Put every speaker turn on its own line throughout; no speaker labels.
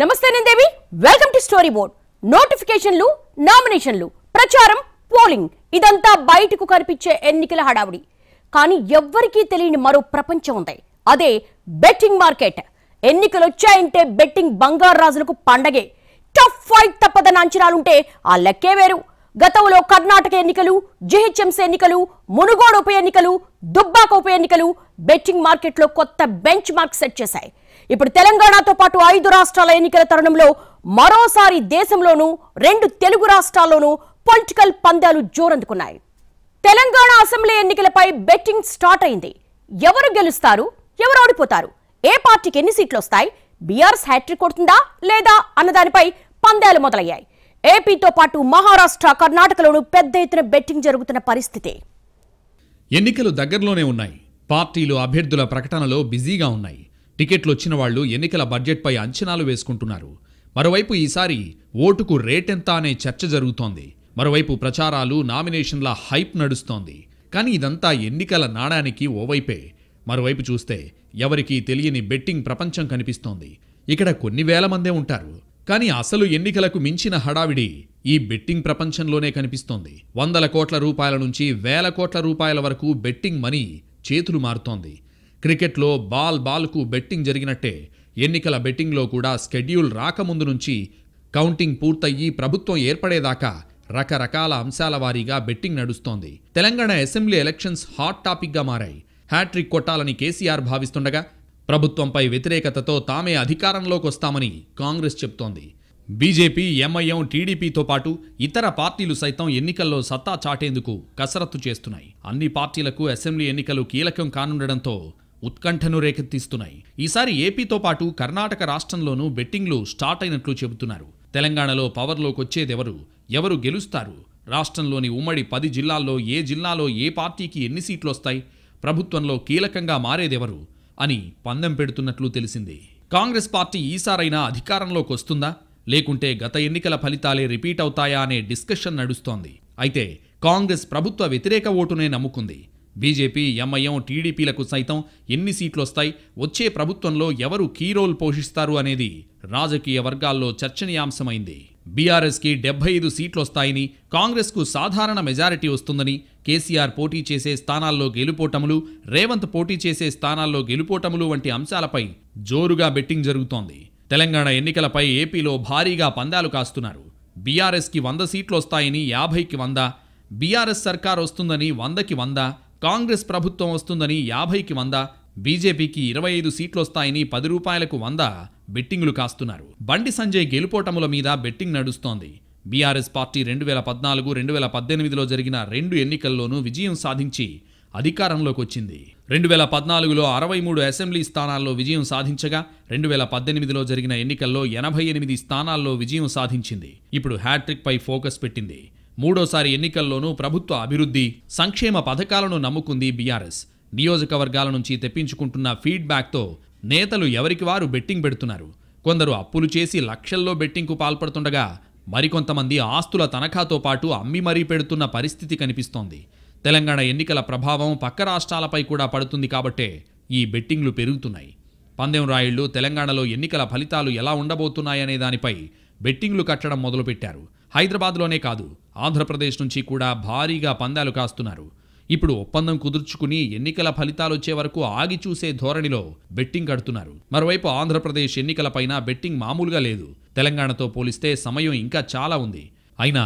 నమస్తే నందేవి welcome to story board నోటిఫికేషన్లు నామినేషన్లు ప్రచారం పోలింగ్ ఇదంతా బయటకు కనిపించే ఎన్నికల హడావుడి కానీ ఎవ్వరికీ తెలియని మరో ప్రపంచం ఉంది అదే బెట్టింగ్ మార్కెట్ ఎన్నికలు వచ్చాయంటే బెట్టింగ్ బంగారు రాజులకు పండగే టఫ్ ఫైట్ తప్పదన్న అంచనాలుంటే ఆ లెక్కే వేరు గతంలో కర్ణాటక ఎన్నికలు జిహెచ్ఎంసీ ఎన్నికలు మునుగోడు ఉప ఎన్నికలు దుబ్బాక ఉప ఎన్నికలు బెట్టింగ్ మార్కెట్లో కొత్త బెంచ్ మార్క్ సెట్ చేశాయి ఇప్పుడు తెలంగాణతో పాటు ఐదు రాష్ట్రాల ఎన్నికల తరుణంలో మరోసారి దేశంలోనూ రెండు తెలుగు రాష్ట్రాల్లోనూ పొలిటికల్ పందాలు జోరందుకున్నాయి తెలంగాణ అసెంబ్లీ ఎన్నికలపై బెట్టింగ్ స్టార్ట్ అయింది ఎవరు గెలుస్తారు ఎవరు ఓడిపోతారు ఏ పార్టీకి ఎన్ని సీట్లు వస్తాయి బీఆర్ఎస్ హ్యాట్రిక్ కొడుతుందా లేదా అన్నదానిపై పందాలు మొదలయ్యాయి ఏపీతో పాటు మహారాష్ట్ర కర్ణాటకలోనూ పెద్ద ఎత్తున బెట్టింగ్ జరుగుతున్న పరిస్థితి
ఎన్నికలు దగ్గరలోనే ఉన్నాయి పార్టీలు అభ్యర్థుల ప్రకటనలో బిజీగా ఉన్నాయి టికెట్లు వచ్చిన వాళ్ళు ఎన్నికల బడ్జెట్పై అంచనాలు వేసుకుంటున్నారు మరోవైపు ఈసారి ఓటుకు రేటెంత అనే చర్చ జరుగుతోంది మరోవైపు ప్రచారాలు నామినేషన్ల హైప్ నడుస్తోంది కానీ ఇదంతా ఎన్నికల నాణానికి ఓవైపే మరోవైపు చూస్తే ఎవరికి తెలియని బెట్టింగ్ ప్రపంచం కనిపిస్తోంది ఇక్కడ కొన్ని వేల మందే ఉంటారు కానీ అసలు ఎన్నికలకు మించిన హడావిడి ఈ బెట్టింగ్ ప్రపంచంలోనే కనిపిస్తోంది వందల కోట్ల రూపాయల నుంచి వేల కోట్ల రూపాయల వరకు బెట్టింగ్ మనీ చేతులు మారుతోంది క్రికెట్లో బాల్ బాల్కు బెట్టింగ్ జరిగినట్టే ఎన్నికల బెట్టింగ్లో కూడా స్కెడ్యూల్ రాకముందు నుంచి కౌంటింగ్ పూర్తయ్యి ప్రభుత్వం ఏర్పడేదాకా రకరకాల అంశాల వారీగా బెట్టింగ్ నడుస్తోంది తెలంగాణ అసెంబ్లీ ఎలక్షన్స్ హాట్ టాపిక్గా మారాయి హ్యాట్రిక్ కొట్టాలని కేసీఆర్ భావిస్తుండగా ప్రభుత్వంపై వ్యతిరేకతతో తామే అధికారంలోకి వస్తామని కాంగ్రెస్ చెబుతోంది బీజేపీ ఎంఐఎం టీడీపీతో పాటు ఇతర పార్టీలు సైతం ఎన్నికల్లో సత్తా చాటేందుకు కసరత్తు చేస్తున్నాయి అన్ని పార్టీలకు అసెంబ్లీ ఎన్నికలు కీలకం కానుండడంతో ఉత్కంఠను రేకెత్తిస్తున్నాయి ఈసారి ఏపీతో పాటు కర్ణాటక రాష్ట్రంలోనూ బెట్టింగ్లు స్టార్ట్ అయినట్లు చెబుతున్నారు తెలంగాణలో పవర్లోకొచ్చేదెవరు ఎవరు గెలుస్తారు రాష్ట్రంలోని ఉమ్మడి పది జిల్లాల్లో ఏ జిల్లాలో ఏ పార్టీకి ఎన్ని సీట్లు వస్తాయి ప్రభుత్వంలో కీలకంగా మారేదెవరు అని పందెం పెడుతున్నట్లు తెలిసింది కాంగ్రెస్ పార్టీ ఈసారైనా అధికారంలోకి వస్తుందా లేకుంటే గత ఎన్నికల ఫలితాలే రిపీట్ అవుతాయా అనే డిస్కషన్ నడుస్తోంది అయితే కాంగ్రెస్ ప్రభుత్వ వ్యతిరేక ఓటునే నమ్ముకుంది బీజేపీ ఎంఐఎం టీడీపీలకు సైతం ఎన్ని సీట్లు వస్తాయి వచ్చే ప్రభుత్వంలో ఎవరు కీ రోల్ పోషిస్తారు అనేది రాజకీయ వర్గాల్లో చర్చనీయాంశమైంది బీఆర్ఎస్కి డెబ్బై ఐదు సీట్లు వస్తాయని కాంగ్రెస్కు సాధారణ మెజారిటీ వస్తుందని కేసీఆర్ పోటీ చేసే స్థానాల్లో గెలుపోటములు రేవంత్ పోటీ చేసే స్థానాల్లో గెలుపోటములు వంటి అంశాలపై జోరుగా బెట్టింగ్ జరుగుతోంది తెలంగాణ ఎన్నికలపై ఏపీలో భారీగా పందాలు కాస్తున్నారు బీఆర్ఎస్కి వంద సీట్లు వస్తాయని యాభైకి వంద బీఆర్ఎస్ సర్కార్ వస్తుందని వందకి వంద కాంగ్రెస్ ప్రభుత్వం వస్తుందని యాభైకి వంద బీజేపీకి ఇరవై ఐదు సీట్లు వస్తాయని పది రూపాయలకు వంద బెట్టింగులు కాస్తున్నారు బండి సంజయ్ గెలుపోటముల మీద బెట్టింగ్ నడుస్తోంది బీఆర్ఎస్ పార్టీ రెండు వేల పద్నాలుగు రెండు వేల పద్దెనిమిదిలో జరిగిన రెండు ఎన్నికల్లోనూ విజయం సాధించి అధికారంలోకి వచ్చింది రెండు వేల పద్నాలుగులో అరవై మూడు అసెంబ్లీ స్థానాల్లో విజయం సాధించగా రెండు వేల పద్దెనిమిదిలో జరిగిన ఎన్నికల్లో ఎనభై ఎనిమిది స్థానాల్లో విజయం సాధించింది ఇప్పుడు హ్యాట్రిక్ పై ఫోకస్ పెట్టింది మూడోసారి ఎన్నికల్లోనూ ప్రభుత్వ అభివృద్ధి సంక్షేమ పథకాలను నమ్ముకుంది బీఆర్ఎస్ నియోజకవర్గాల నుంచి తెప్పించుకుంటున్న ఫీడ్బ్యాక్తో నేతలు ఎవరికి వారు బెట్టింగ్ పెడుతున్నారు కొందరు అప్పులు చేసి లక్షల్లో బెట్టింగ్కు పాల్పడుతుండగా మరికొంతమంది ఆస్తుల తనఖాతో పాటు అమ్మి మరీ పెడుతున్న పరిస్థితి కనిపిస్తోంది తెలంగాణ ఎన్నికల ప్రభావం పక్క రాష్ట్రాలపై కూడా పడుతుంది కాబట్టే ఈ బెట్టింగ్లు పెరుగుతున్నాయి పందెం రాయుళ్లు తెలంగాణలో ఎన్నికల ఫలితాలు ఎలా ఉండబోతున్నాయనే దానిపై బెట్టింగ్లు కట్టడం మొదలుపెట్టారు హైదరాబాద్లోనే కాదు ఆంధ్రప్రదేశ్ నుంచి కూడా భారీగా పందాలు కాస్తున్నారు ఇప్పుడు ఒప్పందం కుదుర్చుకుని ఎన్నికల ఫలితాలు వచ్చే వరకు ఆగి చూసే ధోరణిలో బెట్టింగ్ కడుతున్నారు మరోవైపు ఆంధ్రప్రదేశ్ ఎన్నికలపైన బెట్టింగ్ మామూలుగా లేదు తెలంగాణతో పోలిస్తే సమయం ఇంకా చాలా ఉంది అయినా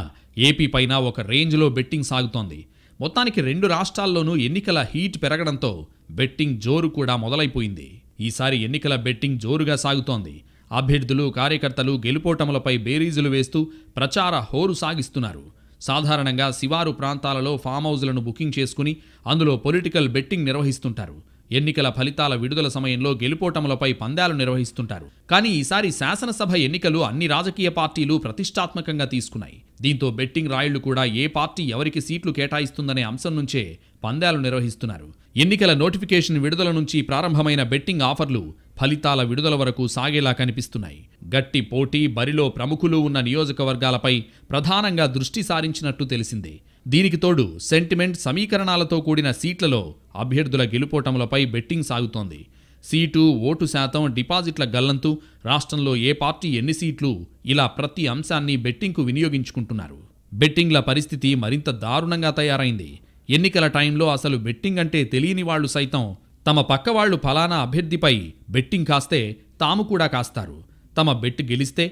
ఏపీ పైన ఒక రేంజ్లో బెట్టింగ్ సాగుతోంది మొత్తానికి రెండు రాష్ట్రాల్లోనూ ఎన్నికల హీట్ పెరగడంతో బెట్టింగ్ జోరు కూడా మొదలైపోయింది ఈసారి ఎన్నికల బెట్టింగ్ జోరుగా సాగుతోంది అభ్యర్థులు కార్యకర్తలు గెలుపోటములపై బేరీజులు వేస్తూ ప్రచార హోరు సాగిస్తున్నారు సాధారణంగా శివారు ప్రాంతాలలో ఫామ్ హౌజ్లను బుకింగ్ చేసుకుని అందులో పొలిటికల్ బెట్టింగ్ నిర్వహిస్తుంటారు ఎన్నికల ఫలితాల విడుదల సమయంలో గెలుపోటములపై పందాలు నిర్వహిస్తుంటారు కానీ ఈసారి శాసనసభ ఎన్నికలు అన్ని రాజకీయ పార్టీలు ప్రతిష్టాత్మకంగా తీసుకున్నాయి దీంతో బెట్టింగ్ రాయుళ్లు కూడా ఏ పార్టీ ఎవరికి సీట్లు కేటాయిస్తుందనే అంశం నుంచే పందాలు నిర్వహిస్తున్నారు ఎన్నికల నోటిఫికేషన్ విడుదల నుంచి ప్రారంభమైన బెట్టింగ్ ఆఫర్లు ఫలితాల విడుదల వరకు సాగేలా కనిపిస్తున్నాయి గట్టి పోటీ బరిలో ప్రముఖులు ఉన్న నియోజకవర్గాలపై ప్రధానంగా దృష్టి సారించినట్టు తెలిసింది దీనికి తోడు సెంటిమెంట్ సమీకరణాలతో కూడిన సీట్లలో అభ్యర్థుల గెలుపోటములపై బెట్టింగ్ సాగుతోంది సీటు ఓటు శాతం డిపాజిట్ల గల్లంతు రాష్ట్రంలో ఏ పార్టీ ఎన్ని సీట్లు ఇలా ప్రతి అంశాన్ని బెట్టింగ్కు వినియోగించుకుంటున్నారు బెట్టింగ్ల పరిస్థితి మరింత దారుణంగా తయారైంది ఎన్నికల టైంలో అసలు బెట్టింగ్ అంటే తెలియని వాళ్ళు సైతం తమ పక్కవాళ్లు ఫలానా అభ్యర్థిపై బెట్టింగ్ కాస్తే తాము కూడా కాస్తారు తమ బెట్ గెలిస్తే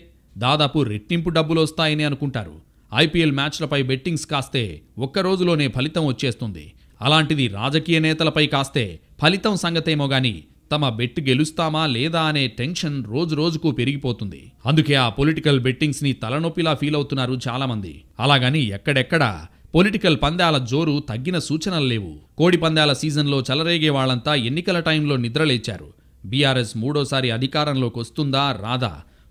దాదాపు రెట్టింపు డబ్బులొస్తాయని అనుకుంటారు ఐపీఎల్ మ్యాచ్లపై బెట్టింగ్స్ కాస్తే ఒక్కరోజులోనే ఫలితం వచ్చేస్తుంది అలాంటిది రాజకీయ నేతలపై కాస్తే ఫలితం సంగతేమో గాని తమ బెట్ గెలుస్తామా లేదా అనే టెన్షన్ రోజు రోజుకు పెరిగిపోతుంది అందుకే ఆ పొలిటికల్ బెట్టింగ్స్ని తలనొప్పిలా ఫీల్ అవుతున్నారు చాలామంది అలాగని ఎక్కడెక్కడ పొలిటికల్ పందాల జోరు తగ్గిన సూచనలు లేవు కోడి పందాల సీజన్లో చలరేగే వాళ్లంతా ఎన్నికల టైంలో నిద్రలేచారు బీఆర్ఎస్ మూడోసారి అధికారంలోకి వస్తుందా రాదా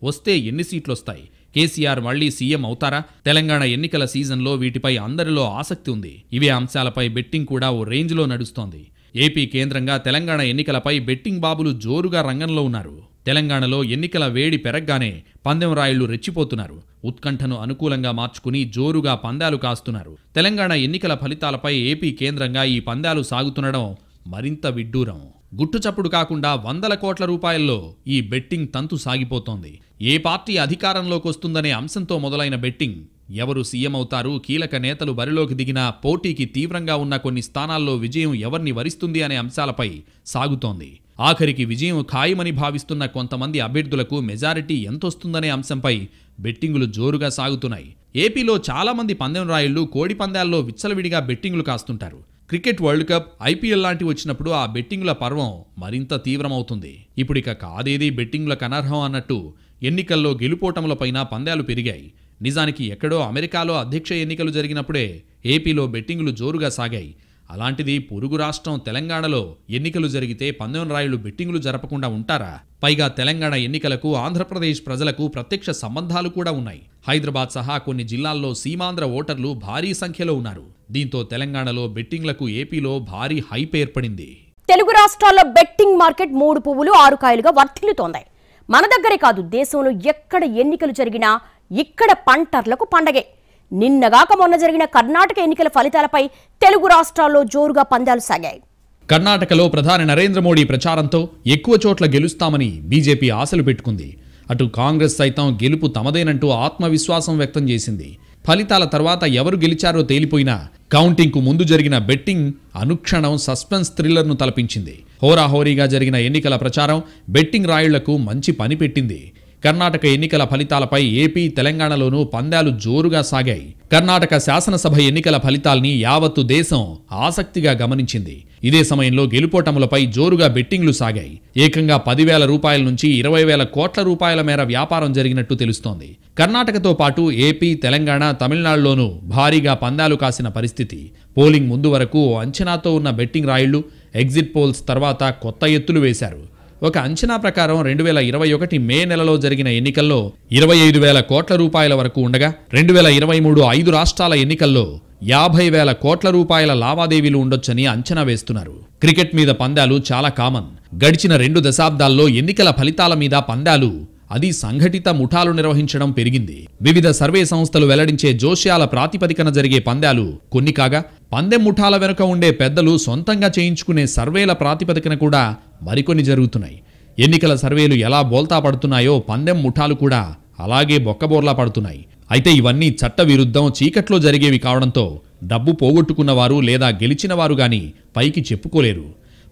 వస్తే ఎన్ని సీట్లొస్తాయి కేసీఆర్ మళ్లీ సీఎం అవుతారా తెలంగాణ ఎన్నికల సీజన్లో వీటిపై అందరిలో ఆసక్తి ఉంది ఇవే అంశాలపై బెట్టింగ్ కూడా ఓ రేంజ్లో నడుస్తోంది ఏపీ కేంద్రంగా తెలంగాణ ఎన్నికలపై బెట్టింగ్ బాబులు జోరుగా రంగంలో ఉన్నారు తెలంగాణలో ఎన్నికల వేడి పెరగ్గానే పందెం రాయుళ్లు రెచ్చిపోతున్నారు ఉత్కంఠను అనుకూలంగా మార్చుకుని జోరుగా పందాలు కాస్తున్నారు తెలంగాణ ఎన్నికల ఫలితాలపై ఏపీ కేంద్రంగా ఈ పందాలు సాగుతుండడం మరింత విడ్డూరం గుట్టుచప్పుడు కాకుండా వందల కోట్ల రూపాయల్లో ఈ బెట్టింగ్ తంతు సాగిపోతోంది ఏ పార్టీ అధికారంలోకి వస్తుందనే అంశంతో మొదలైన బెట్టింగ్ ఎవరు సీఎం అవుతారు కీలక నేతలు బరిలోకి దిగిన పోటీకి తీవ్రంగా ఉన్న కొన్ని స్థానాల్లో విజయం ఎవరిని వరిస్తుంది అనే అంశాలపై సాగుతోంది ఆఖరికి విజయం ఖాయమని భావిస్తున్న కొంతమంది అభ్యర్థులకు మెజారిటీ ఎంతొస్తుందనే అంశంపై బెట్టింగులు జోరుగా సాగుతున్నాయి ఏపీలో చాలామంది పందెం రాయుళ్లు కోడి పందాల్లో విచ్చలవిడిగా బెట్టింగులు కాస్తుంటారు క్రికెట్ వరల్డ్ కప్ ఐపీఎల్ లాంటి వచ్చినప్పుడు ఆ బెట్టింగుల పర్వం మరింత తీవ్రమవుతుంది ఇప్పుడిక కాదేది బెట్టింగులకు అనర్హం అన్నట్టు ఎన్నికల్లో గెలుపోటములపైన పందాలు పెరిగాయి నిజానికి ఎక్కడో అమెరికాలో అధ్యక్ష ఎన్నికలు జరిగినప్పుడే ఏపీలో బెట్టింగులు జోరుగా సాగాయి అలాంటిది పొరుగు రాష్ట్రం తెలంగాణలో ఎన్నికలు జరిగితే పందెం రాయులు బెట్టింగులు జరపకుండా ఉంటారా పైగా తెలంగాణ ఎన్నికలకు ఆంధ్రప్రదేశ్ ప్రజలకు ప్రత్యక్ష సంబంధాలు కూడా ఉన్నాయి హైదరాబాద్ సహా కొన్ని జిల్లాల్లో సీమాంధ్ర ఓటర్లు భారీ సంఖ్యలో ఉన్నారు దీంతో తెలంగాణలో బెట్టింగ్లకు ఏపీలో భారీ హైప్ ఏర్పడింది
తెలుగు రాష్ట్రాల్లో బెట్టింగ్ మార్కెట్ మూడు పువ్వులు ఆరు కాయలుగా వర్తిల్లుతోంది మన దగ్గరే కాదు దేశంలో ఎక్కడ ఎన్నికలు జరిగినా ఇక్కడ పంటర్లకు పండగే నిన్నగాక మొన్న జరిగిన కర్ణాటక ఎన్నికల ఫలితాలపై తెలుగు రాష్ట్రాల్లో జోరుగా పందాలు సాగాయి
కర్ణాటకలో ప్రధాని నరేంద్ర మోడీ ప్రచారంతో ఎక్కువ చోట్ల గెలుస్తామని బీజేపీ ఆశలు పెట్టుకుంది అటు కాంగ్రెస్ సైతం గెలుపు తమదేనంటూ ఆత్మవిశ్వాసం వ్యక్తం చేసింది ఫలితాల తర్వాత ఎవరు గెలిచారో తేలిపోయినా కౌంటింగ్కు ముందు జరిగిన బెట్టింగ్ అనుక్షణం సస్పెన్స్ థ్రిల్లర్ను తలపించింది హోరాహోరీగా జరిగిన ఎన్నికల ప్రచారం బెట్టింగ్ రాయుళ్లకు మంచి పని పెట్టింది కర్ణాటక ఎన్నికల ఫలితాలపై ఏపీ తెలంగాణలోనూ పందాలు జోరుగా సాగాయి కర్ణాటక శాసనసభ ఎన్నికల ఫలితాల్ని యావత్తు దేశం ఆసక్తిగా గమనించింది ఇదే సమయంలో గెలుపోటములపై జోరుగా బెట్టింగ్లు సాగాయి ఏకంగా పదివేల రూపాయల నుంచి ఇరవై వేల కోట్ల రూపాయల మేర వ్యాపారం జరిగినట్టు తెలుస్తోంది కర్ణాటకతో పాటు ఏపీ తెలంగాణ తమిళనాడులోనూ భారీగా పందాలు కాసిన పరిస్థితి పోలింగ్ ముందు వరకు అంచనాతో ఉన్న బెట్టింగ్ రాయిళ్లు ఎగ్జిట్ పోల్స్ తర్వాత కొత్త ఎత్తులు వేశారు ఒక అంచనా ప్రకారం రెండు వేల ఇరవై ఒకటి మే నెలలో జరిగిన ఎన్నికల్లో ఇరవై ఐదు వేల కోట్ల రూపాయల వరకు ఉండగా రెండు వేల ఇరవై మూడు ఐదు రాష్ట్రాల ఎన్నికల్లో యాభై వేల కోట్ల రూపాయల లావాదేవీలు ఉండొచ్చని అంచనా వేస్తున్నారు క్రికెట్ మీద పందాలు చాలా కామన్ గడిచిన రెండు దశాబ్దాల్లో ఎన్నికల ఫలితాల మీద పందాలు అది సంఘటిత ముఠాలు నిర్వహించడం పెరిగింది వివిధ సర్వే సంస్థలు వెల్లడించే జోష్యాల ప్రాతిపదికన జరిగే పందాలు కొన్ని కాగా పందె ముఠాల వెనుక ఉండే పెద్దలు సొంతంగా చేయించుకునే సర్వేల ప్రాతిపదికన కూడా మరికొన్ని జరుగుతున్నాయి ఎన్నికల సర్వేలు ఎలా బోల్తా పడుతున్నాయో పందెం ముఠాలు కూడా అలాగే బొక్కబోర్లా పడుతున్నాయి అయితే ఇవన్నీ చట్ట విరుద్ధం చీకట్లో జరిగేవి కావడంతో డబ్బు పోగొట్టుకున్నవారు లేదా గెలిచినవారు కానీ పైకి చెప్పుకోలేరు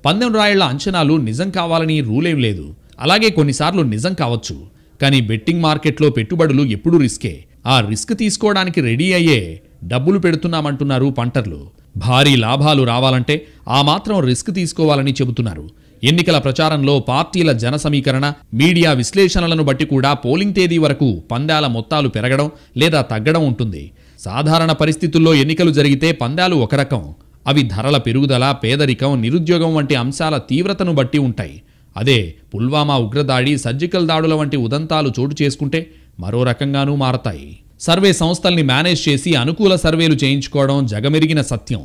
పందెం రాయళ్ల అంచనాలు నిజం కావాలని రూలేం లేదు అలాగే కొన్నిసార్లు నిజం కావచ్చు కానీ బెట్టింగ్ మార్కెట్లో పెట్టుబడులు ఎప్పుడూ రిస్కే ఆ రిస్క్ తీసుకోవడానికి రెడీ అయ్యే డబ్బులు పెడుతున్నామంటున్నారు పంటర్లు భారీ లాభాలు రావాలంటే ఆ మాత్రం రిస్క్ తీసుకోవాలని చెబుతున్నారు ఎన్నికల ప్రచారంలో పార్టీల జన సమీకరణ మీడియా విశ్లేషణలను బట్టి కూడా పోలింగ్ తేదీ వరకు పందాల మొత్తాలు పెరగడం లేదా తగ్గడం ఉంటుంది సాధారణ పరిస్థితుల్లో ఎన్నికలు జరిగితే పందాలు ఒక రకం అవి ధరల పెరుగుదల పేదరికం నిరుద్యోగం వంటి అంశాల తీవ్రతను బట్టి ఉంటాయి అదే పుల్వామా ఉగ్రదాడి సర్జికల్ దాడుల వంటి ఉదంతాలు చోటు చేసుకుంటే మరో రకంగానూ మారతాయి సర్వే సంస్థల్ని మేనేజ్ చేసి అనుకూల సర్వేలు చేయించుకోవడం జగమెరిగిన సత్యం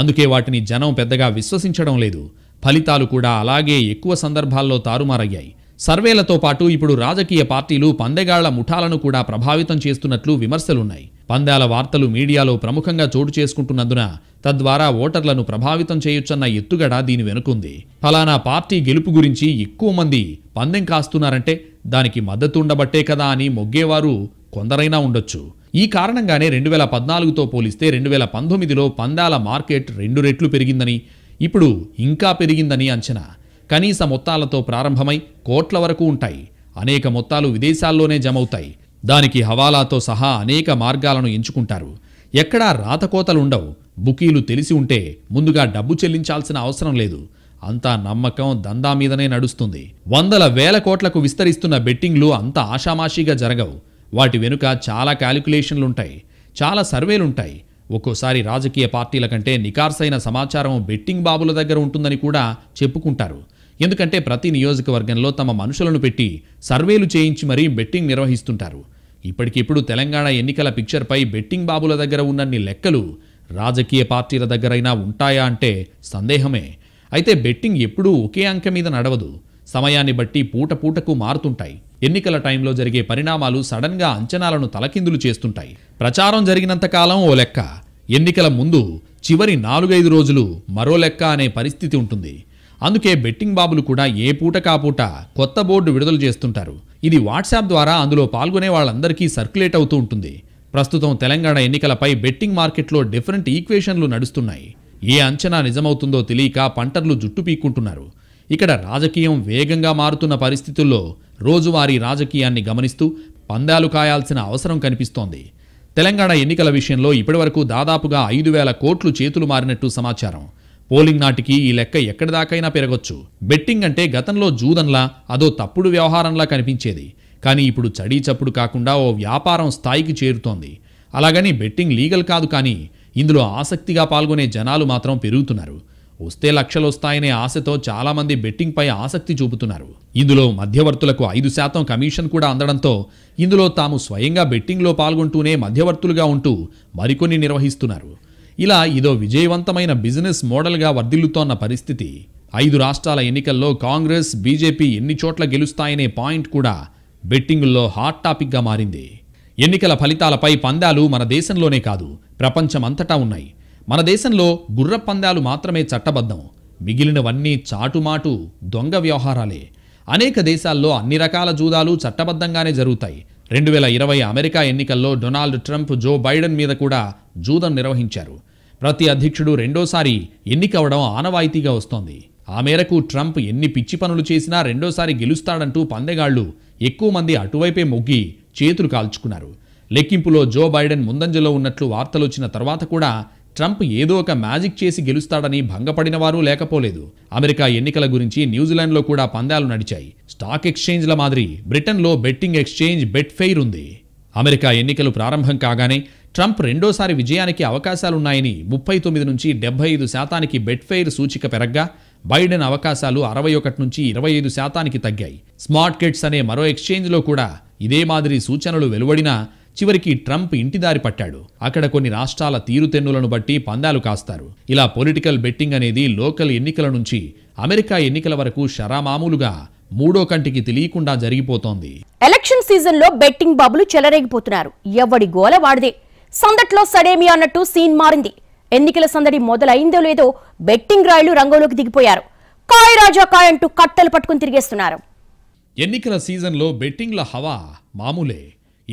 అందుకే వాటిని జనం పెద్దగా విశ్వసించడం లేదు ఫలితాలు కూడా అలాగే ఎక్కువ సందర్భాల్లో తారుమారయ్యాయి సర్వేలతో పాటు ఇప్పుడు రాజకీయ పార్టీలు పందెగాళ్ల ముఠాలను కూడా ప్రభావితం చేస్తున్నట్లు విమర్శలున్నాయి పందాల వార్తలు మీడియాలో ప్రముఖంగా చోటు చేసుకుంటున్నందున తద్వారా ఓటర్లను ప్రభావితం చేయొచ్చన్న ఎత్తుగడ దీని వెనుకుంది ఫలానా పార్టీ గెలుపు గురించి ఎక్కువ మంది పందెం కాస్తున్నారంటే దానికి మద్దతు ఉండబట్టే కదా అని మొగ్గేవారు కొందరైనా ఉండొచ్చు ఈ కారణంగానే రెండు వేల పద్నాలుగుతో పోలిస్తే రెండు వేల పంతొమ్మిదిలో పందాల మార్కెట్ రెండు రెట్లు పెరిగిందని ఇప్పుడు ఇంకా పెరిగిందని అంచనా కనీస మొత్తాలతో ప్రారంభమై కోట్ల వరకు ఉంటాయి అనేక మొత్తాలు విదేశాల్లోనే జమవుతాయి దానికి హవాలాతో సహా అనేక మార్గాలను ఎంచుకుంటారు ఎక్కడా రాతకోతలుండవు బుకీలు తెలిసి ఉంటే ముందుగా డబ్బు చెల్లించాల్సిన అవసరం లేదు అంతా నమ్మకం దందా మీదనే నడుస్తుంది వందల వేల కోట్లకు విస్తరిస్తున్న బెట్టింగ్లు అంత ఆషామాషీగా జరగవు వాటి వెనుక చాలా క్యాలిక్యులేషన్లు ఉంటాయి చాలా సర్వేలు ఉంటాయి ఒక్కోసారి రాజకీయ పార్టీల కంటే నికార్సైన సమాచారం బెట్టింగ్ బాబుల దగ్గర ఉంటుందని కూడా చెప్పుకుంటారు ఎందుకంటే ప్రతి నియోజకవర్గంలో తమ మనుషులను పెట్టి సర్వేలు చేయించి మరీ బెట్టింగ్ నిర్వహిస్తుంటారు ఇప్పటికిప్పుడు తెలంగాణ ఎన్నికల పిక్చర్పై బెట్టింగ్ బాబుల దగ్గర ఉన్నన్ని లెక్కలు రాజకీయ పార్టీల దగ్గరైనా ఉంటాయా అంటే సందేహమే అయితే బెట్టింగ్ ఎప్పుడూ ఒకే అంక మీద నడవదు సమయాన్ని బట్టి పూట పూటకు మారుతుంటాయి ఎన్నికల టైంలో జరిగే పరిణామాలు సడన్గా అంచనాలను తలకిందులు చేస్తుంటాయి ప్రచారం జరిగినంతకాలం ఓ లెక్క ఎన్నికల ముందు చివరి నాలుగైదు రోజులు మరో లెక్క అనే పరిస్థితి ఉంటుంది అందుకే బెట్టింగ్ బాబులు కూడా ఏ పూట కాపూట కొత్త బోర్డు విడుదల చేస్తుంటారు ఇది వాట్సాప్ ద్వారా అందులో పాల్గొనే వాళ్ళందరికీ సర్క్యులేట్ అవుతూ ఉంటుంది ప్రస్తుతం తెలంగాణ ఎన్నికలపై బెట్టింగ్ మార్కెట్లో డిఫరెంట్ ఈక్వేషన్లు నడుస్తున్నాయి ఏ అంచనా నిజమవుతుందో తెలియక పంటర్లు జుట్టు పీక్కుంటున్నారు ఇక్కడ రాజకీయం వేగంగా మారుతున్న పరిస్థితుల్లో రోజువారీ రాజకీయాన్ని గమనిస్తూ పందాలు కాయాల్సిన అవసరం కనిపిస్తోంది తెలంగాణ ఎన్నికల విషయంలో ఇప్పటివరకు దాదాపుగా ఐదు వేల కోట్లు చేతులు మారినట్టు సమాచారం పోలింగ్ నాటికి ఈ లెక్క ఎక్కడి దాకైనా పెరగొచ్చు బెట్టింగ్ అంటే గతంలో జూదంలా అదో తప్పుడు వ్యవహారంలా కనిపించేది కానీ ఇప్పుడు చడీ చప్పుడు కాకుండా ఓ వ్యాపారం స్థాయికి చేరుతోంది అలాగని బెట్టింగ్ లీగల్ కాదు కానీ ఇందులో ఆసక్తిగా పాల్గొనే జనాలు మాత్రం పెరుగుతున్నారు వస్తే లక్షలు వస్తాయనే ఆశతో చాలామంది బెట్టింగ్పై ఆసక్తి చూపుతున్నారు ఇందులో మధ్యవర్తులకు ఐదు శాతం కమిషన్ కూడా అందడంతో ఇందులో తాము స్వయంగా బెట్టింగ్లో పాల్గొంటూనే మధ్యవర్తులుగా ఉంటూ మరికొన్ని నిర్వహిస్తున్నారు ఇలా ఇదో విజయవంతమైన బిజినెస్ మోడల్గా వర్ధిల్లుతోన్న పరిస్థితి ఐదు రాష్ట్రాల ఎన్నికల్లో కాంగ్రెస్ బీజేపీ ఎన్ని చోట్ల గెలుస్తాయనే పాయింట్ కూడా బెట్టింగుల్లో హాట్ టాపిక్గా మారింది ఎన్నికల ఫలితాలపై పందాలు మన దేశంలోనే కాదు ప్రపంచమంతటా ఉన్నాయి మన దేశంలో గుర్ర పందాలు మాత్రమే చట్టబద్ధం మిగిలినవన్నీ చాటుమాటు దొంగ వ్యవహారాలే అనేక దేశాల్లో అన్ని రకాల జూదాలు చట్టబద్ధంగానే జరుగుతాయి రెండు వేల ఇరవై అమెరికా ఎన్నికల్లో డొనాల్డ్ ట్రంప్ జో బైడెన్ మీద కూడా జూదం నిర్వహించారు ప్రతి అధ్యక్షుడు రెండోసారి ఎన్నికవడం ఆనవాయితీగా వస్తోంది ఆ మేరకు ట్రంప్ ఎన్ని పిచ్చి పనులు చేసినా రెండోసారి గెలుస్తాడంటూ పందెగాళ్లు ఎక్కువ మంది అటువైపే మొగ్గి చేతులు కాల్చుకున్నారు లెక్కింపులో జో బైడెన్ ముందంజలో ఉన్నట్లు వార్తలు వచ్చిన తర్వాత కూడా ట్రంప్ ఏదో ఒక మ్యాజిక్ చేసి గెలుస్తాడని భంగపడిన వారు లేకపోలేదు అమెరికా ఎన్నికల గురించి న్యూజిలాండ్లో కూడా పందాలు నడిచాయి స్టాక్ ఎక్స్చేంజ్ల మాదిరి బ్రిటన్లో బెట్టింగ్ ఎక్స్చేంజ్ బెట్ఫెయిర్ ఉంది అమెరికా ఎన్నికలు ప్రారంభం కాగానే ట్రంప్ రెండోసారి విజయానికి అవకాశాలున్నాయని ముప్పై తొమ్మిది నుంచి డెబ్బై ఐదు శాతానికి బెట్ఫెయిర్ సూచిక పెరగ్గా బైడెన్ అవకాశాలు అరవై ఒకటి నుంచి ఇరవై ఐదు శాతానికి తగ్గాయి స్మార్ట్ కిట్స్ అనే మరో ఎక్స్చేంజ్లో కూడా ఇదే మాదిరి సూచనలు వెలువడినా చివరికి ట్రంప్ ఇంటి దారి పట్టాడు అక్కడ కొన్ని రాష్ట్రాల తీరుతెన్నులను బట్టి పందాలు కాస్తారు ఇలా పొలిటికల్ బెట్టింగ్ అనేది లోకల్ ఎన్నికల నుంచి అమెరికా ఎన్నికల వరకు షరామామూలుగా మూడో కంటికి తెలియకుండా జరిగిపోతోంది
ఎలక్షన్ సీజన్ లో బెట్టింగ్ బాబులు చెలరేగిపోతున్నారు ఎవడి గోల వాడిదే సందట్లో సడేమి అన్నట్టు సీన్ మారింది ఎన్నికల సందడి మొదలైందో లేదో బెట్టింగ్ రాయులు రంగంలోకి దిగిపోయారు కాయ్ రాజా కాయ్ అంటూ కట్టెలు పట్టుకుని తిరిగేస్తున్నారు
ఎన్నికల సీజన్లో బెట్టింగ్ల హవా మామూలే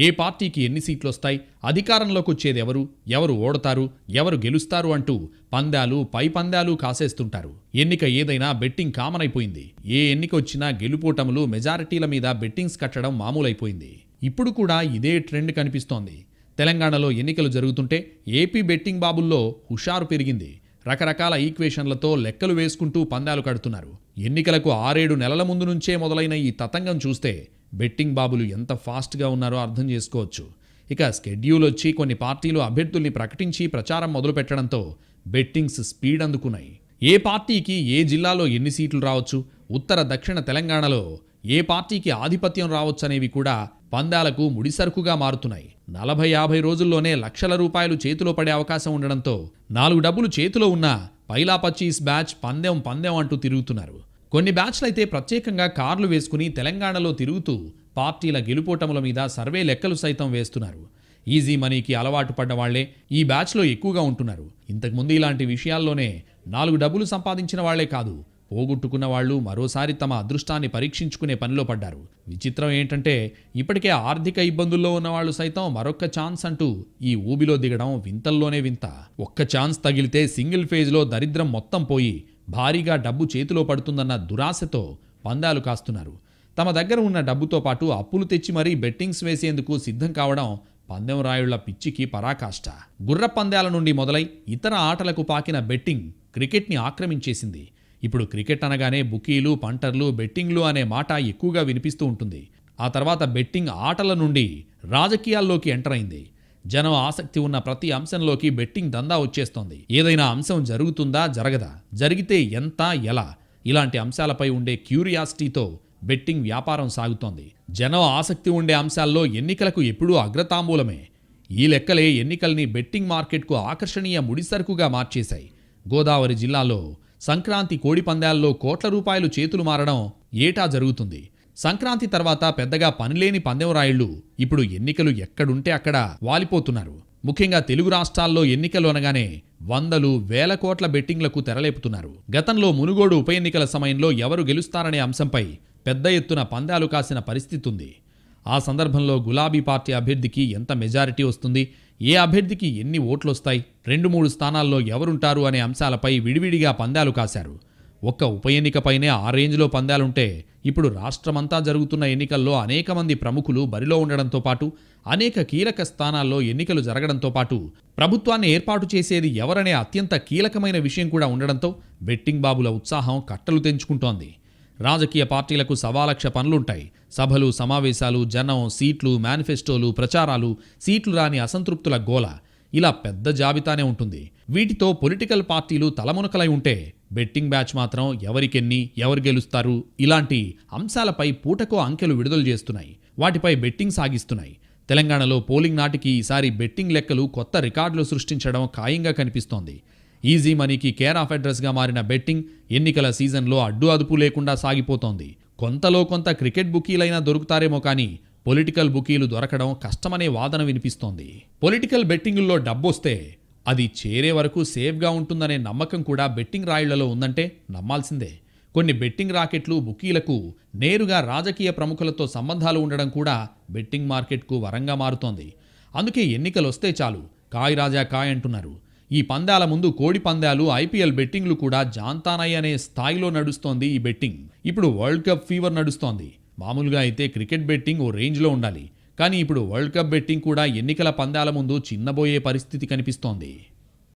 ఏ పార్టీకి ఎన్ని సీట్లు వస్తాయి అధికారంలోకి వచ్చేది ఎవరు ఎవరు ఓడతారు ఎవరు గెలుస్తారు అంటూ పందాలు పై పందాలు కాసేస్తుంటారు ఎన్నిక ఏదైనా బెట్టింగ్ కామన్ అయిపోయింది ఏ ఎన్నిక వచ్చినా గెలుపోటములు మెజారిటీల మీద బెట్టింగ్స్ కట్టడం మామూలైపోయింది ఇప్పుడు కూడా ఇదే ట్రెండ్ కనిపిస్తోంది తెలంగాణలో ఎన్నికలు జరుగుతుంటే ఏపీ బెట్టింగ్ బాబుల్లో హుషారు పెరిగింది రకరకాల ఈక్వేషన్లతో లెక్కలు వేసుకుంటూ పందాలు కడుతున్నారు ఎన్నికలకు ఆరేడు నెలల ముందు నుంచే మొదలైన ఈ తతంగం చూస్తే బెట్టింగ్ బాబులు ఎంత ఫాస్ట్గా ఉన్నారో అర్థం చేసుకోవచ్చు ఇక స్కెడ్యూల్ వచ్చి కొన్ని పార్టీలు అభ్యర్థుల్ని ప్రకటించి ప్రచారం మొదలుపెట్టడంతో బెట్టింగ్స్ స్పీడ్ అందుకున్నాయి ఏ పార్టీకి ఏ జిల్లాలో ఎన్ని సీట్లు రావచ్చు ఉత్తర దక్షిణ తెలంగాణలో ఏ పార్టీకి ఆధిపత్యం రావచ్చు అనేవి కూడా పందాలకు ముడిసరుకుగా మారుతున్నాయి నలభై యాభై రోజుల్లోనే లక్షల రూపాయలు చేతిలో పడే అవకాశం ఉండడంతో నాలుగు డబ్బులు చేతిలో ఉన్న పైలాపచ్చీస్ బ్యాచ్ పందెం పందెం అంటూ తిరుగుతున్నారు కొన్ని బ్యాచ్లు అయితే ప్రత్యేకంగా కార్లు వేసుకుని తెలంగాణలో తిరుగుతూ పార్టీల గెలుపోటముల మీద సర్వే లెక్కలు సైతం వేస్తున్నారు ఈజీ మనీకి అలవాటు పడ్డ వాళ్లే ఈ బ్యాచ్లో ఎక్కువగా ఉంటున్నారు ఇంతకుముందు ఇలాంటి విషయాల్లోనే నాలుగు డబ్బులు సంపాదించిన వాళ్లే కాదు పోగొట్టుకున్న వాళ్ళు మరోసారి తమ అదృష్టాన్ని పరీక్షించుకునే పనిలో పడ్డారు విచిత్రం ఏంటంటే ఇప్పటికే ఆర్థిక ఇబ్బందుల్లో ఉన్నవాళ్ళు సైతం మరొక్క ఛాన్స్ అంటూ ఈ ఊబిలో దిగడం వింతల్లోనే వింత ఒక్క ఛాన్స్ తగిలితే సింగిల్ ఫేజ్లో దరిద్రం మొత్తం పోయి భారీగా డబ్బు చేతిలో పడుతుందన్న దురాశతో పందాలు కాస్తున్నారు తమ దగ్గర ఉన్న డబ్బుతో పాటు అప్పులు తెచ్చి మరీ బెట్టింగ్స్ వేసేందుకు సిద్ధం కావడం పందెం రాయుళ్ల పిచ్చికి పరాకాష్ట గుర్ర పందాల నుండి మొదలై ఇతర ఆటలకు పాకిన బెట్టింగ్ క్రికెట్ని ఆక్రమించేసింది ఇప్పుడు క్రికెట్ అనగానే బుకీలు పంటర్లు బెట్టింగ్లు అనే మాట ఎక్కువగా వినిపిస్తూ ఉంటుంది ఆ తర్వాత బెట్టింగ్ ఆటల నుండి రాజకీయాల్లోకి ఎంటర్ అయింది జనం ఆసక్తి ఉన్న ప్రతి అంశంలోకి బెట్టింగ్ దందా వచ్చేస్తోంది ఏదైనా అంశం జరుగుతుందా జరగదా జరిగితే ఎంత ఎలా ఇలాంటి అంశాలపై ఉండే క్యూరియాసిటీతో బెట్టింగ్ వ్యాపారం సాగుతోంది జనం ఆసక్తి ఉండే అంశాల్లో ఎన్నికలకు ఎప్పుడూ అగ్రతాంబూలమే ఈ లెక్కలే ఎన్నికల్ని బెట్టింగ్ మార్కెట్కు ఆకర్షణీయ ముడిసరుకుగా మార్చేశాయి గోదావరి జిల్లాలో సంక్రాంతి కోడి పందాల్లో కోట్ల రూపాయలు చేతులు మారడం ఏటా జరుగుతుంది సంక్రాంతి తర్వాత పెద్దగా పనిలేని పందెవరాయుళ్లు ఇప్పుడు ఎన్నికలు ఎక్కడుంటే అక్కడ వాలిపోతున్నారు ముఖ్యంగా తెలుగు రాష్ట్రాల్లో ఎన్నికలు అనగానే వందలు వేల కోట్ల బెట్టింగ్లకు తెరలేపుతున్నారు గతంలో మునుగోడు ఉప ఎన్నికల సమయంలో ఎవరు గెలుస్తారనే అంశంపై పెద్ద ఎత్తున పందాలు కాసిన పరిస్థితి ఉంది ఆ సందర్భంలో గులాబీ పార్టీ అభ్యర్థికి ఎంత మెజారిటీ వస్తుంది ఏ అభ్యర్థికి ఎన్ని ఓట్లొస్తాయి రెండు మూడు స్థానాల్లో ఎవరుంటారు అనే అంశాలపై విడివిడిగా పందాలు కాశారు ఒక్క ఉప ఎన్నికపైనే ఆ రేంజ్లో పందాలుంటే ఇప్పుడు రాష్ట్రమంతా జరుగుతున్న ఎన్నికల్లో అనేక మంది ప్రముఖులు బరిలో ఉండడంతో పాటు అనేక కీలక స్థానాల్లో ఎన్నికలు జరగడంతో పాటు ప్రభుత్వాన్ని ఏర్పాటు చేసేది ఎవరనే అత్యంత కీలకమైన విషయం కూడా ఉండడంతో బెట్టింగ్ బాబుల ఉత్సాహం కట్టలు తెంచుకుంటోంది రాజకీయ పార్టీలకు సవాలక్ష పనులుంటాయి సభలు సమావేశాలు జనం సీట్లు మేనిఫెస్టోలు ప్రచారాలు సీట్లు రాని అసంతృప్తుల గోల ఇలా పెద్ద జాబితానే ఉంటుంది వీటితో పొలిటికల్ పార్టీలు తలమునకలై ఉంటే బెట్టింగ్ బ్యాచ్ మాత్రం ఎవరికెన్ని ఎవరు గెలుస్తారు ఇలాంటి అంశాలపై పూటకో అంకెలు విడుదల చేస్తున్నాయి వాటిపై బెట్టింగ్ సాగిస్తున్నాయి తెలంగాణలో పోలింగ్ నాటికి ఈసారి బెట్టింగ్ లెక్కలు కొత్త రికార్డులు సృష్టించడం ఖాయంగా కనిపిస్తోంది ఈజీ మనీకి కేర్ ఆఫ్ అడ్రస్గా మారిన బెట్టింగ్ ఎన్నికల సీజన్లో అడ్డు అదుపు లేకుండా సాగిపోతోంది కొంతలో కొంత క్రికెట్ బుకీలైనా దొరుకుతారేమో కానీ పొలిటికల్ బుకీలు దొరకడం కష్టమనే వాదన వినిపిస్తోంది పొలిటికల్ బెట్టింగుల్లో డబ్బొస్తే అది చేరే వరకు సేఫ్గా ఉంటుందనే నమ్మకం కూడా బెట్టింగ్ రాయుళ్లలో ఉందంటే నమ్మాల్సిందే కొన్ని బెట్టింగ్ రాకెట్లు బుకీలకు నేరుగా రాజకీయ ప్రముఖులతో సంబంధాలు ఉండడం కూడా బెట్టింగ్ మార్కెట్కు వరంగా మారుతోంది అందుకే ఎన్నికలు వస్తే చాలు కాయ్ రాజా కాయ్ అంటున్నారు ఈ పందాల ముందు కోడి పందాలు ఐపీఎల్ బెట్టింగ్లు కూడా జాంతానయ్ అనే స్థాయిలో నడుస్తోంది ఈ బెట్టింగ్ ఇప్పుడు వరల్డ్ కప్ ఫీవర్ నడుస్తోంది మామూలుగా అయితే క్రికెట్ బెట్టింగ్ ఓ రేంజ్లో ఉండాలి కానీ ఇప్పుడు వరల్డ్ కప్ బెట్టింగ్ కూడా ఎన్నికల పందాల ముందు చిన్నబోయే పరిస్థితి కనిపిస్తోంది